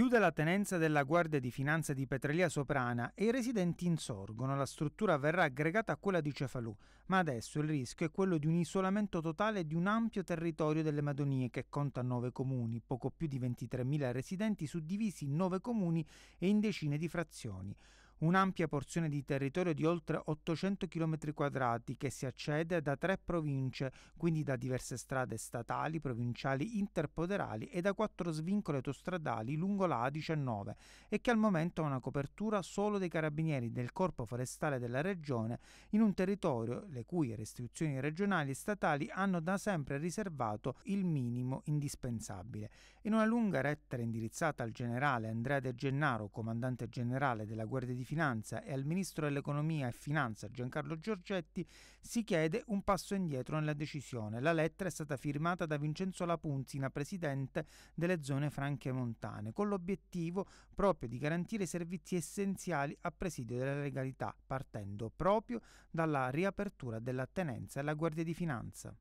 Chiude la tenenza della Guardia di Finanza di Petrelia Soprana e i residenti insorgono, la struttura verrà aggregata a quella di Cefalù, ma adesso il rischio è quello di un isolamento totale di un ampio territorio delle Madonie che conta 9 comuni, poco più di 23.000 residenti suddivisi in 9 comuni e in decine di frazioni un'ampia porzione di territorio di oltre 800 km quadrati che si accede da tre province, quindi da diverse strade statali, provinciali, interpoderali e da quattro svincoli autostradali lungo la A19 e che al momento ha una copertura solo dei carabinieri del Corpo Forestale della Regione in un territorio le cui restrizioni regionali e statali hanno da sempre riservato il minimo indispensabile. In una lunga lettera indirizzata al generale Andrea De Gennaro, comandante generale della Guardia di Finanza e al Ministro dell'Economia e Finanza Giancarlo Giorgetti si chiede un passo indietro nella decisione. La lettera è stata firmata da Vincenzo Lapunzina, presidente delle zone franche montane, con l'obiettivo proprio di garantire servizi essenziali a presidio della legalità, partendo proprio dalla riapertura della tenenza e alla Guardia di Finanza.